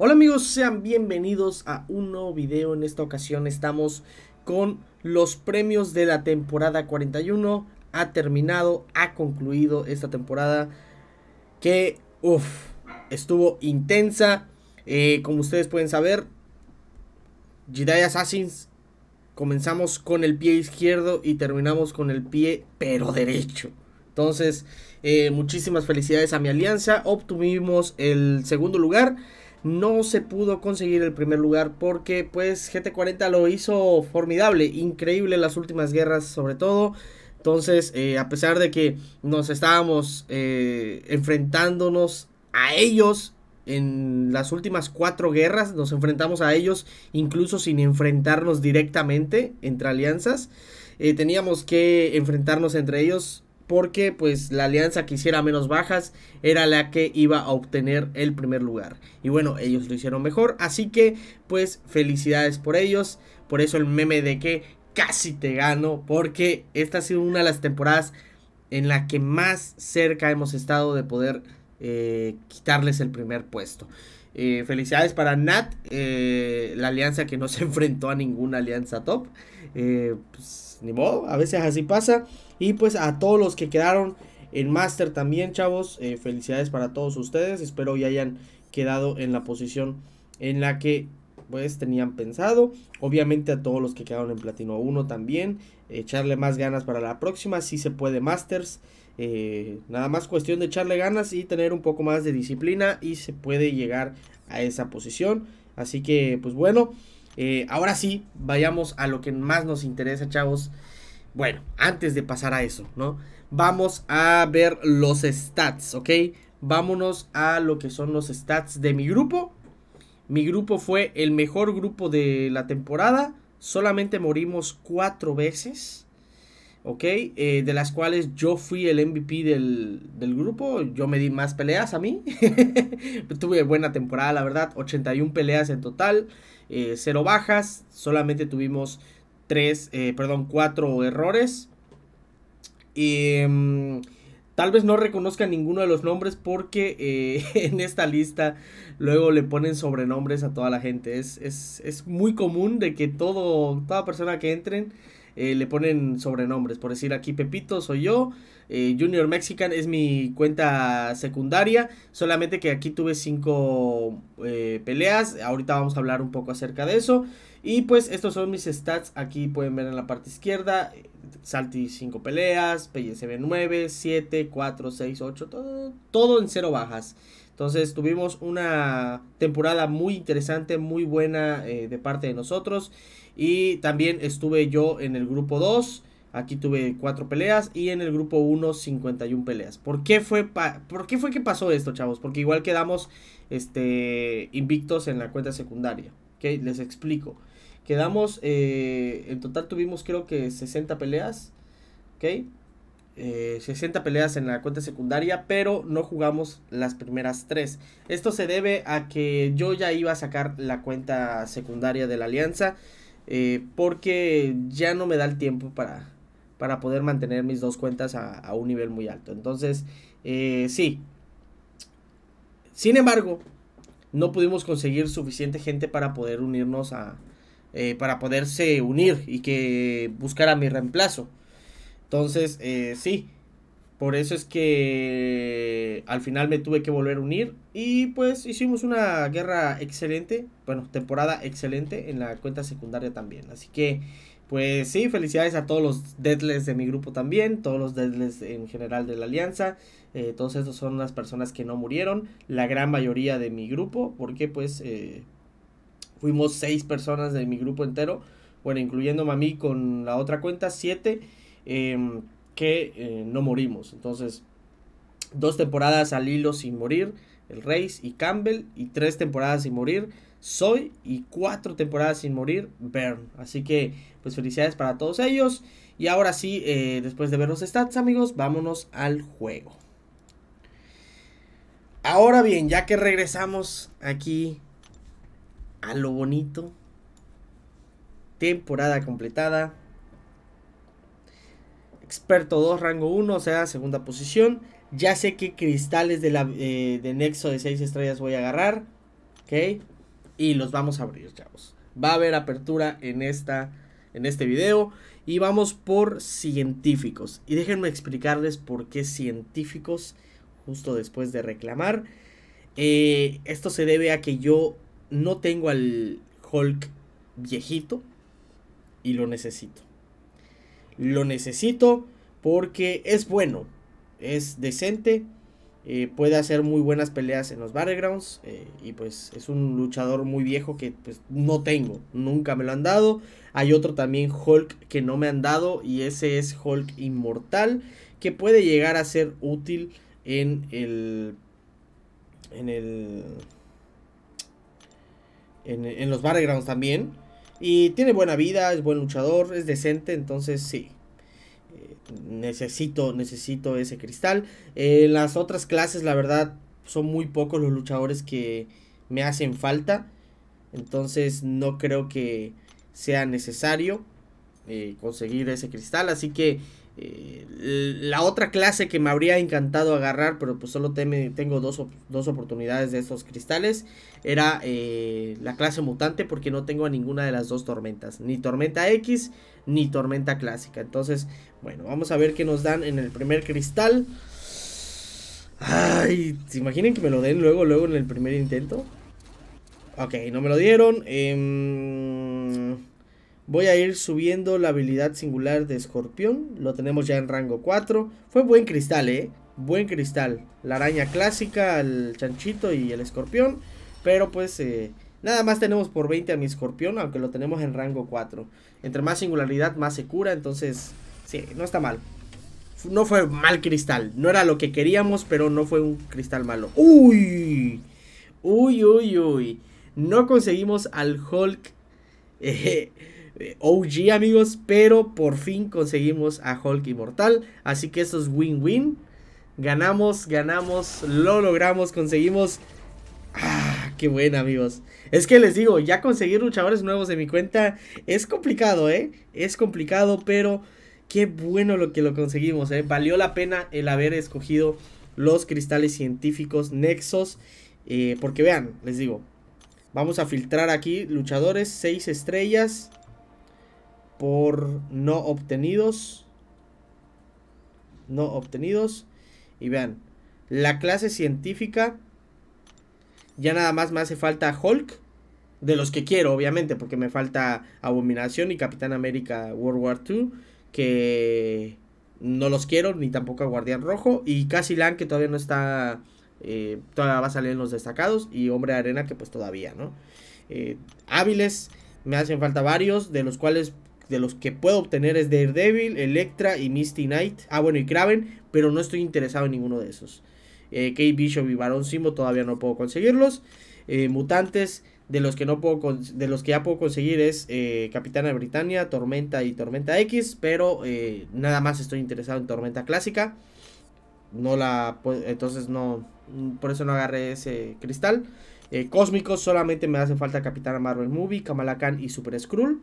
Hola amigos, sean bienvenidos a un nuevo video. En esta ocasión estamos con los premios de la temporada 41. Ha terminado, ha concluido esta temporada que, uff, estuvo intensa. Eh, como ustedes pueden saber, Jedi Assassins comenzamos con el pie izquierdo y terminamos con el pie pero derecho. Entonces, eh, muchísimas felicidades a mi alianza. Obtuvimos el segundo lugar no se pudo conseguir el primer lugar porque pues GT40 lo hizo formidable, increíble las últimas guerras sobre todo. Entonces, eh, a pesar de que nos estábamos eh, enfrentándonos a ellos en las últimas cuatro guerras, nos enfrentamos a ellos incluso sin enfrentarnos directamente entre alianzas. Eh, teníamos que enfrentarnos entre ellos porque pues la alianza que hiciera menos bajas era la que iba a obtener el primer lugar. Y bueno, ellos lo hicieron mejor, así que pues felicidades por ellos, por eso el meme de que casi te gano, porque esta ha sido una de las temporadas en la que más cerca hemos estado de poder eh, quitarles el primer puesto. Eh, felicidades para Nat, eh, la alianza que no se enfrentó a ninguna alianza top. Pues, ni modo, a veces así pasa. Y pues a todos los que quedaron en Master también, chavos, felicidades para todos ustedes. Espero que hayan quedado en la posición en la que pues tenían pensado. Obviamente a todos los que quedaron en Platino 1 también echarle más ganas para la próxima, si se puede Masters. Eh, nada más cuestión de echarle ganas y tener un poco más de disciplina y se puede llegar a esa posición. Así que, pues bueno, eh, ahora sí, vayamos a lo que más nos interesa, chavos. Bueno, antes de pasar a eso, ¿no? Vamos a ver los stats, ¿ok? Vámonos a lo que son los stats de mi grupo. Mi grupo fue el mejor grupo de la temporada solamente morimos cuatro veces. ¿ok? Eh, de las cuales yo fui el MVP del, grupo, yo me di más peleas a mí, tuve buena temporada, la verdad, 81 peleas en total, eh, cero bajas, solamente tuvimos tres, eh, perdón, cuatro errores. Y em, Tal vez no reconozca ninguno de los nombres porque eh, en esta lista luego le ponen sobrenombres a toda la gente. Es, muy común de que todo, toda persona que entren eh, le ponen sobrenombres. Por decir aquí Pepito soy yo, eh, Junior Mexican es mi cuenta secundaria, solamente que aquí tuve cinco peleas, ahorita vamos a hablar un poco acerca de eso. Y pues estos son mis stats, aquí pueden ver en la parte izquierda, Salti 5 peleas, PSB 9, 7, 4, 6, 8, todo, en cero bajas. Entonces tuvimos una temporada muy interesante, muy buena eh, de parte de nosotros. Y también estuve yo en el grupo 2. Aquí tuve 4 peleas y en el grupo 1 51 peleas. ¿Por qué fue, qué fue que pasó esto, chavos? Porque igual quedamos este, invictos en la cuenta secundaria. Les explico. Quedamos, eh, en total tuvimos creo que 60 peleas, ¿ok? 60 eh, peleas en la cuenta secundaria, pero no jugamos las primeras tres. Esto se debe a que yo ya iba a sacar la cuenta secundaria de la alianza, eh, porque ya no me da el tiempo para, para poder mantener mis dos cuentas a un nivel muy alto. Entonces, sí. Sin embargo, no pudimos conseguir suficiente gente para poder unirnos a, eh, para poderse unir y que buscara mi reemplazo. Entonces, eh, sí, por eso es que al final me tuve que volver a unir y pues hicimos una guerra excelente, bueno, temporada excelente en la cuenta secundaria también. Así que, pues sí, felicidades a todos los deadles de mi grupo también, todos los deadles en general de la alianza. Eh, todos esos son las personas que no murieron, la gran mayoría de mi grupo, porque pues Fuimos seis personas de mi grupo entero, bueno, incluyendo a mí con la otra cuenta, siete, em, que eh, no morimos. Entonces, dos temporadas al hilo sin morir, el Reis y Campbell, y tres temporadas sin morir, Soy, y cuatro temporadas sin morir, Bern. Así que, pues felicidades para todos ellos. Y ahora sí, eh, después de ver los stats, amigos, vámonos al juego. Ahora bien, ya que regresamos aquí a lo bonito. Temporada completada. Experto 2, rango 1, o sea, segunda posición. Ya sé qué cristales de, eh, de Nexo de 6 estrellas voy a agarrar. ¿Ok? Y los vamos a abrir, chavos. Va a haber apertura en, esta, en este video. Y vamos por científicos. Y déjenme explicarles por qué científicos, justo después de reclamar. Eh, esto se debe a que yo no tengo al Hulk viejito y lo necesito. Lo necesito porque es bueno, es decente, eh, puede hacer muy buenas peleas en los battlegrounds eh, y pues es un luchador muy viejo que pues no tengo, nunca me lo han dado. Hay otro también Hulk que no me han dado y ese es Hulk Inmortal que puede llegar a ser útil en el... En el en, los battlegrounds también. Y tiene buena vida, es buen luchador, es decente, entonces sí. Eh, necesito, necesito ese cristal. en eh, las otras clases, la verdad, son muy pocos los luchadores que me hacen falta. Entonces no creo que sea necesario eh, conseguir ese cristal. Así que eh, la otra clase que me habría encantado agarrar, pero pues solo tengo dos, dos, oportunidades de estos cristales, era eh, la clase mutante porque no tengo a ninguna de las dos tormentas, ni tormenta X ni tormenta clásica. Entonces, bueno, vamos a ver qué nos dan en el primer cristal. Ay, ¿se imaginen que me lo den luego, luego en el primer intento? Ok, no me lo dieron. Eh, Voy a ir subiendo la habilidad singular de escorpión. Lo tenemos ya en rango 4. Fue buen cristal, ¿eh? Buen cristal. La araña clásica, el chanchito y el escorpión. Pero pues eh, nada más tenemos por 20 a mi escorpión, aunque lo tenemos en rango 4. Entre más singularidad, más se cura. Entonces, sí, no está mal. No fue mal cristal. No era lo que queríamos, pero no fue un cristal malo. ¡Uy! Uy, uy, uy. No conseguimos al Hulk. Eh, eh, OG amigos, pero por fin conseguimos a Hulk Inmortal, así que eso es win-win. Ganamos, ganamos, lo logramos, conseguimos... Ah, qué buena amigos. Es que les digo, ya conseguir luchadores nuevos de mi cuenta es complicado, ¿eh? Es complicado, pero qué bueno lo que lo conseguimos, ¿eh? Valió la pena el haber escogido los cristales científicos nexos. Eh, porque vean, les digo, vamos a filtrar aquí luchadores, 6 estrellas por no obtenidos. No obtenidos. Y vean, la clase científica. Ya nada más me hace falta Hulk. De los que quiero, obviamente, porque me falta Abominación y Capitán América World War II. Que no los quiero, ni tampoco a Guardián Rojo. Y Casilan, que todavía no está. Eh, todavía va a salir en los destacados. Y Hombre de Arena, que pues todavía, ¿no? Eh, hábiles, me hacen falta varios, de los cuales de los que puedo obtener es Daredevil, Electra y Misty Knight. Ah, bueno, y Kraven, pero no estoy interesado en ninguno de esos. Eh, Kate Bishop y Baron Simo todavía no puedo conseguirlos. Eh, mutantes de los que no puedo de los que ya puedo conseguir es eh, Capitana de Britannia, Tormenta y Tormenta X, pero eh, nada más estoy interesado en Tormenta clásica. No la entonces no por eso no agarré ese cristal. cósmicos solamente me hace falta Capitana Marvel Movie, Kamala Khan y Super Skrull.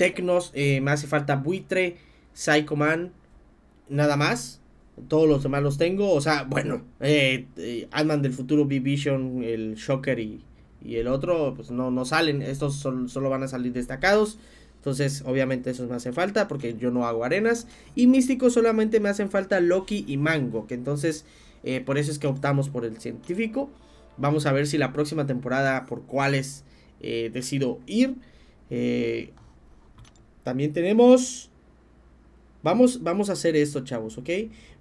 Tecnos, eh, me hace falta Buitre, Psycho Man, nada más. Todos los demás los tengo. O sea, bueno, eh, eh del futuro, B-Vision, el Shocker y, y, el otro, pues no, no salen. Estos solo van a salir destacados. Entonces, obviamente, esos me hacen falta porque yo no hago arenas. Y místicos solamente me hacen falta Loki y Mango. Que entonces, eh, por eso es que optamos por el científico. Vamos a ver si la próxima temporada por cuáles decido ir. Eh, también tenemos... Vamos, vamos a hacer esto, chavos, ¿ok?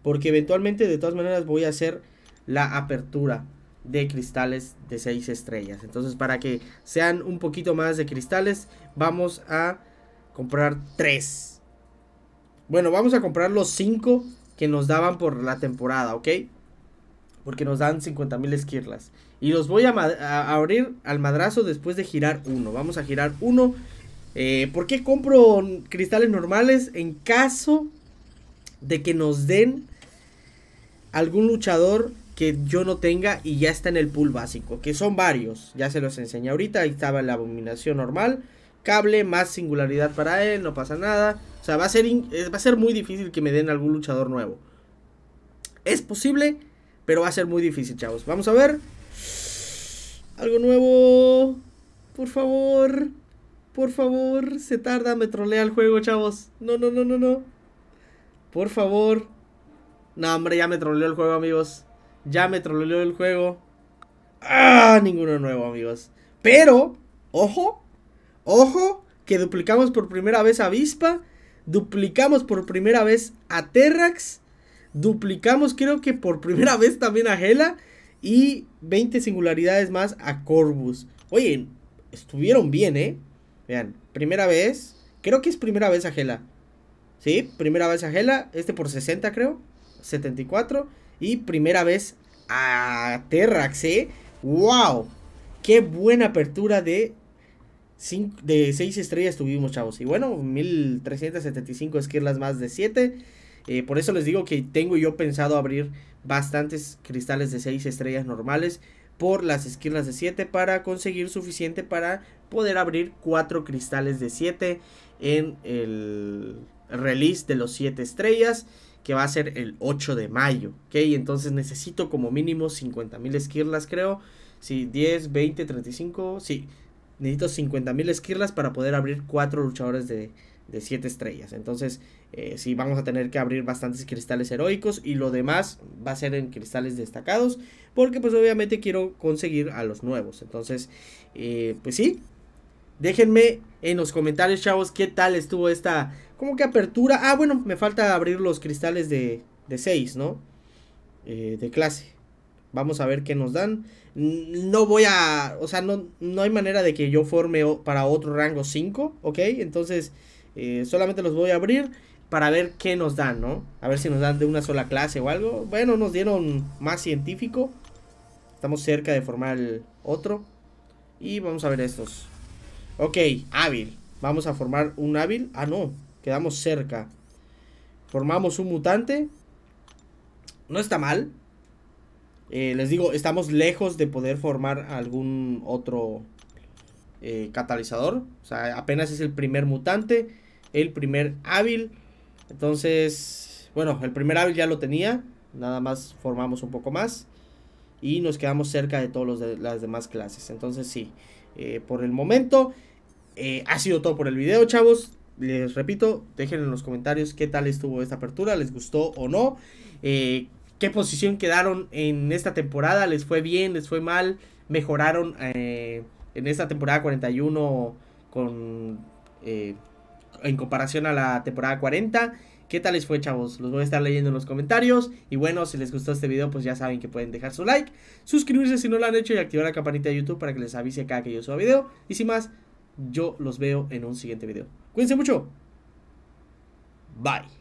Porque eventualmente, de todas maneras, voy a hacer la apertura de cristales de 6 estrellas. Entonces, para que sean un poquito más de cristales, vamos a comprar 3. Bueno, vamos a comprar los 5 que nos daban por la temporada, ¿ok? Porque nos dan 50.000 esquirlas. Y los voy a, a, abrir al madrazo después de girar uno. Vamos a girar uno eh, ¿Por qué compro cristales normales en caso de que nos den algún luchador que yo no tenga y ya está en el pool básico? Que son varios, ya se los enseñé ahorita, ahí estaba la abominación normal, cable, más singularidad para él, no pasa nada. O sea, va a ser, eh, va a ser muy difícil que me den algún luchador nuevo. Es posible, pero va a ser muy difícil, chavos. Vamos a ver. Algo nuevo. Por favor. Por favor, se tarda, me trolea el juego, chavos. No, no, no, no, no. Por favor. No, hombre, ya me troleó el juego, amigos. Ya me troleó el juego. Ah, ninguno nuevo, amigos. Pero, ojo, ojo, que duplicamos por primera vez a Vispa. Duplicamos por primera vez a Terrax. Duplicamos, creo que por primera vez también a Hela. Y 20 singularidades más a Corvus. Oye, estuvieron bien, ¿eh? Vean, primera vez. Creo que es primera vez a Sí, primera vez a Este por 60, creo. 74. Y primera vez a Terrax, ¿eh? ¡Wow! ¡Qué buena apertura de, de 6 estrellas tuvimos, chavos! Y bueno, 1375 esquirlas más de 7. Eh, por eso les digo que tengo yo pensado abrir bastantes cristales de 6 estrellas normales por las esquirlas de 7 para conseguir suficiente para poder abrir 4 cristales de 7 en el release de los 7 estrellas que va a ser el 8 de mayo, ¿ok? Entonces necesito como mínimo 50.000 esquirlas, creo. Si, 10, 20, 35, sí. Necesito 50.000 esquirlas para poder abrir 4 luchadores de, de 7 estrellas. Entonces, eh, Si, vamos a tener que abrir bastantes cristales heroicos y lo demás va a ser en cristales destacados. Porque pues obviamente quiero conseguir a los nuevos. Entonces, eh, pues sí, Déjenme en los comentarios, chavos, qué tal estuvo esta... Como que apertura? Ah, bueno, me falta abrir los cristales de, de 6, ¿no? Eh, de clase. Vamos a ver qué nos dan. No voy a... O sea, no, no hay manera de que yo forme para otro rango 5, ¿ok? Entonces, eh, solamente los voy a abrir para ver qué nos dan, ¿no? A ver si nos dan de una sola clase o algo. Bueno, nos dieron más científico. Estamos cerca de formar otro. Y vamos a ver estos. Ok, hábil. Vamos a formar un hábil. Ah, no. Quedamos cerca. Formamos un mutante. No está mal. Eh, les digo, estamos lejos de poder formar algún otro eh, catalizador. O sea, apenas es el primer mutante. El primer hábil. Entonces, bueno, el primer hábil ya lo tenía. Nada más formamos un poco más. Y nos quedamos cerca de todas de, las demás clases. Entonces, sí. Eh, por el momento eh, ha sido todo por el video, chavos. Les repito, dejen en los comentarios qué tal estuvo esta apertura, les gustó o no. Eh, qué posición quedaron en esta temporada, les fue bien, les fue mal, mejoraron eh, en esta temporada 41 con, en comparación a la temporada 40. ¿Qué tal les fue, chavos? Los voy a estar leyendo en los comentarios. Y bueno, si les gustó este video, pues ya saben que pueden dejar su like, suscribirse si no lo han hecho y activar la campanita de YouTube para que les avise cada que yo suba video. Y sin más, yo los veo en un siguiente video. Cuídense mucho. Bye.